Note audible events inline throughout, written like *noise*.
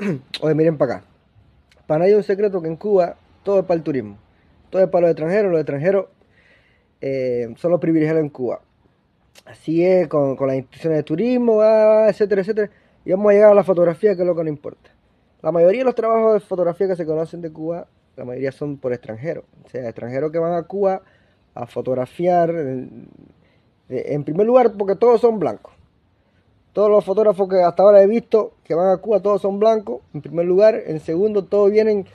*clears throat* Oye, miren para acá. Para nadie es un secreto que en Cuba todo es para el turismo. Todo es para los extranjeros. Los extranjeros eh, son los privilegiados en Cuba. Así es, con, las instituciones de turismo, etcétera, etcétera. Y vamos a llegar a la fotografía, que es lo que nos importa. La mayoría de los trabajos de fotografía que se conocen de Cuba, la mayoría son por extranjeros. O sea, extranjeros que van a Cuba a fotografiar. en primer lugar, porque todos son blancos. Todos los fotógrafos que hasta ahora he visto que van a Cuba, todos son blancos, en primer lugar. En segundo, todos vienen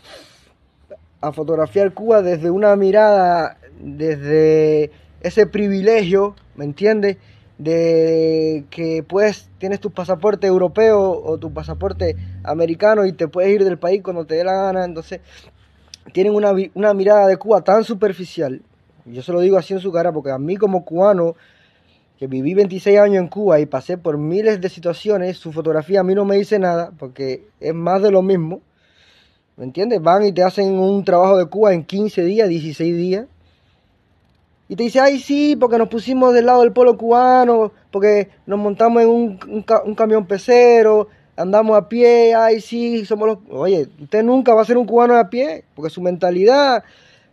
a fotografiar Cuba desde una mirada, desde ese privilegio, ¿me entiendes? De que pues tienes tu pasaporte europeo o tu pasaporte americano y te puedes ir del país cuando te dé la gana. Entonces, tienen una, una mirada de Cuba tan superficial. Yo se lo digo así en su cara porque a mí como cubano viví 26 años en Cuba y pasé por miles de situaciones, su fotografía a mí no me dice nada porque es más de lo mismo. ¿Me entiendes? Van y te hacen un trabajo de Cuba en 15 días, 16 días. Y te dice, ay, sí, porque nos pusimos del lado del pueblo cubano, porque nos montamos en un, camión pecero, andamos a pie, ay, sí, somos los... Oye, usted nunca va a ser un cubano a pie, porque su mentalidad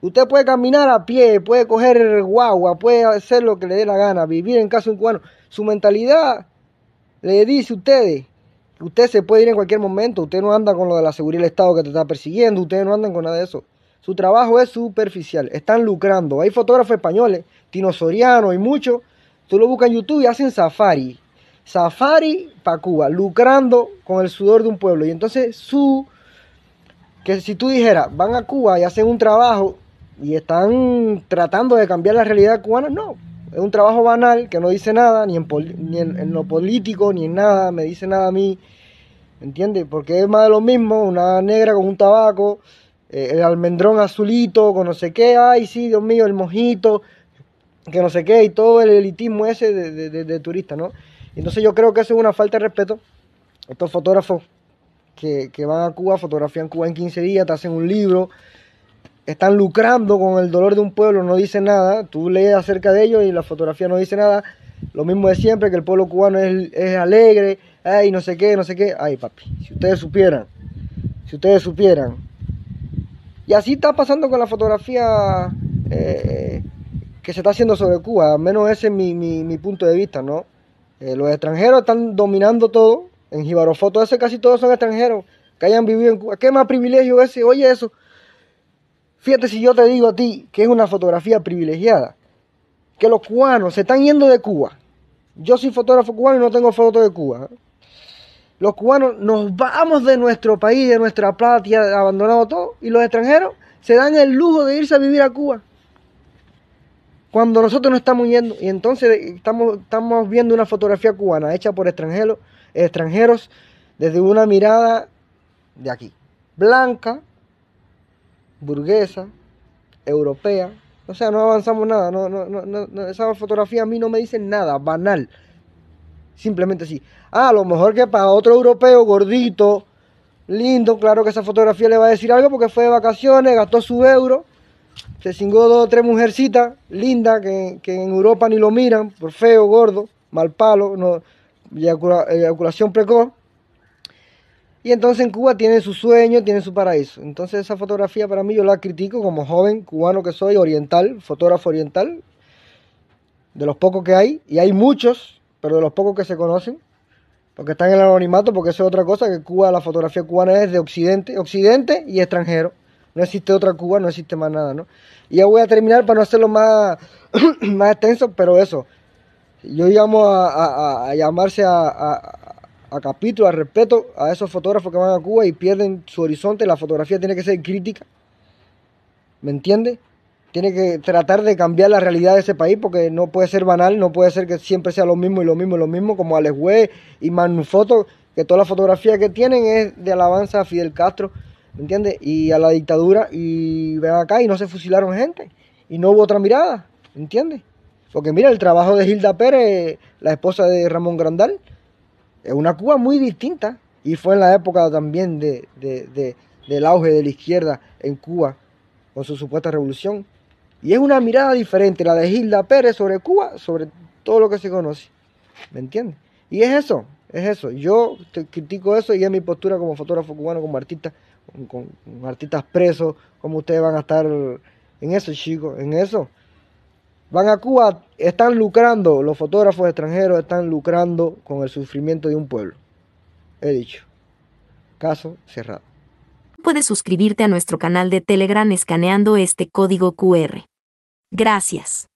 Usted puede caminar a pie, puede coger guagua, puede hacer lo que le dé la gana, vivir en casa de un cubano. Su mentalidad le dice a ustedes usted se puede ir en cualquier momento. Usted no anda con lo de la seguridad del Estado que te está persiguiendo. Ustedes no andan con nada de eso. Su trabajo es superficial. Están lucrando. Hay fotógrafos españoles, tinosorianos y muchos. Tú lo buscas en YouTube y hacen safari. Safari para Cuba, lucrando con el sudor de un pueblo. Y entonces su que si tú dijeras, van a Cuba y hacen un trabajo y están tratando de cambiar la realidad cubana. No, es un trabajo banal que no dice nada, ni en, lo político, ni en nada, me dice nada a mí. ¿Entiendes? Porque es más de lo mismo, una negra con un tabaco, eh, el almendrón azulito, con no sé qué, ay, sí, Dios mío, el mojito, que no sé qué, y todo el elitismo ese de, de, ¿no? Entonces yo creo que eso es una falta de respeto. Estos fotógrafos que, que van a Cuba, fotografían Cuba en 15 días, te hacen un libro, están lucrando con el dolor de un pueblo, no dice nada, tú lees acerca de ellos y la fotografía no dice nada, lo mismo de siempre, que el pueblo cubano es, alegre, ay, no sé qué, no sé qué, ay, papi, si ustedes supieran, si ustedes supieran. Y así está pasando con la fotografía eh, que se está haciendo sobre Cuba, al menos ese es mi, punto de vista, ¿no? Eh, los extranjeros están dominando todo, en Jibarofoto ese casi todos son extranjeros, que hayan vivido en Cuba, qué más privilegio ese, oye eso, Fíjate si yo te digo a ti que es una fotografía privilegiada, que los cubanos se están yendo de Cuba. Yo soy fotógrafo cubano y no tengo foto de Cuba. ¿eh? Los cubanos nos vamos de nuestro país, de nuestra plata, y abandonado todo, y los extranjeros se dan el lujo de irse a vivir a Cuba. Cuando nosotros no estamos yendo, y entonces estamos, estamos viendo una fotografía cubana hecha por extranjeros, extranjeros desde una mirada de aquí, blanca, burguesa, europea. O sea, no avanzamos nada. No, no, no, no esa fotografía a mí no me dice nada, banal. Simplemente así. Ah, a lo mejor que para otro europeo gordito, lindo, claro que esa fotografía le va a decir algo porque fue de vacaciones, gastó su euro, se cingó dos o tres mujercitas lindas que, en Europa ni lo miran, por feo, gordo, mal palo, no, eyaculación precoz. Y entonces en Cuba tiene su sueño, tiene su paraíso. Entonces esa fotografía para mí yo la critico como joven cubano que soy, oriental, fotógrafo oriental, de los pocos que hay, y hay muchos, pero de los pocos que se conocen, porque están en el anonimato, porque eso es otra cosa, que Cuba, la fotografía cubana es de occidente, occidente y extranjero. No existe otra Cuba, no existe más nada, ¿no? Y ya voy a terminar para no hacerlo más, *clears throat* más extenso, pero eso. Yo íbamos a, llamarse a a capítulo, a respeto a esos fotógrafos que van a Cuba y pierden su horizonte. La fotografía tiene que ser crítica. ¿Me entiendes? Tiene que tratar de cambiar la realidad de ese país porque no puede ser banal, no puede ser que siempre sea lo mismo y lo mismo y lo mismo, como Alex y Manufoto, que toda la fotografía que tienen es de alabanza a Fidel Castro, ¿me entiendes? Y a la dictadura, y ven acá y no se fusilaron gente, y no hubo otra mirada, ¿entiendes? Porque mira, el trabajo de Hilda Pérez, la esposa de Ramón Grandal, es una Cuba muy distinta y fue en la época también de, del auge de la izquierda en Cuba con su supuesta revolución. Y es una mirada diferente la de Gilda Pérez sobre Cuba, sobre todo lo que se conoce. ¿Me entiendes? Y es eso, es eso. Yo critico eso y es mi postura como fotógrafo cubano, como artista, con, con artistas presos, como ustedes van a estar en eso, chicos, en eso. Van a Cuba, están lucrando, los fotógrafos extranjeros están lucrando con el sufrimiento de un pueblo. He dicho. Caso cerrado. Puedes suscribirte a nuestro canal de Telegram escaneando este código QR. Gracias.